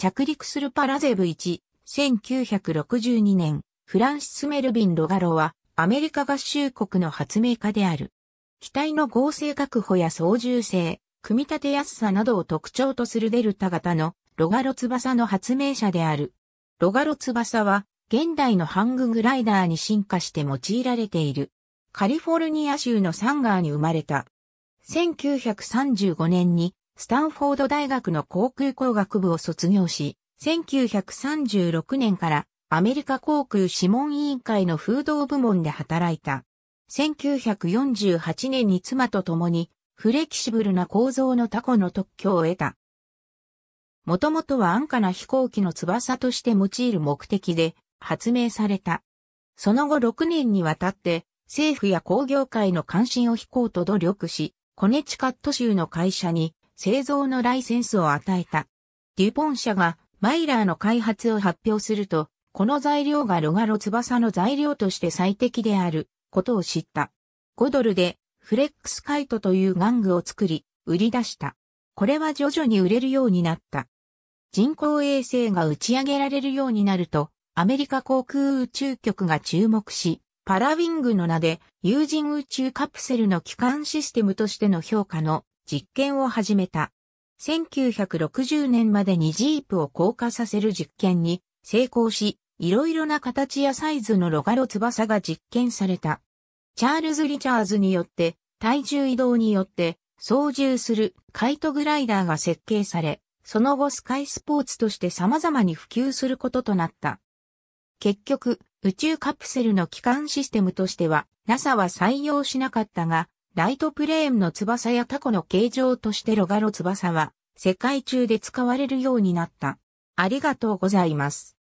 着陸するパラゼブ1、1962年、フランシス・メルビン・ロガロは、アメリカ合衆国の発明家である。機体の合成確保や操縦性、組み立てやすさなどを特徴とするデルタ型のロガロ翼の発明者である。ロガロ翼は現代のハンググライダーに進化して用いられている。カリフォルニア州のサンガーに生まれた。1935年にスタンフォード大学の航空工学部を卒業し、1936年からアメリカ航空諮問委員会の風土部門で働いた。1948年に妻と共にフレキシブルな構造のタコの特許を得た。もともとは安価な飛行機の翼として用いる目的で発明された。その後6年にわたって政府や工業界の関心を引こうと努力し、コネチカット州の会社に製造のライセンスを与えた。デュポン社がマイラーの開発を発表すると、この材料がロガロ翼の材料として最適であることを知った。5ドルでフレックスカイトという玩具を作り、売り出した。これは徐々に売れるようになった。人工衛星が打ち上げられるようになると、アメリカ航空宇宙局が注目し、パラウィングの名で有人宇宙カプセルの機関システムとしての評価の実験を始めた。1960年までにジープを降下させる実験に成功し、いろいろな形やサイズのロガロ翼が実験された。チャールズ・リチャーズによって、体重移動によって、操縦するカイトグライダーが設計され、その後スカイスポーツとして様々に普及することとなった。結局、宇宙カプセルの機関システムとしては、NASA は採用しなかったが、ライトプレーンの翼やタコの形状としてロガロ翼は世界中で使われるようになった。ありがとうございます。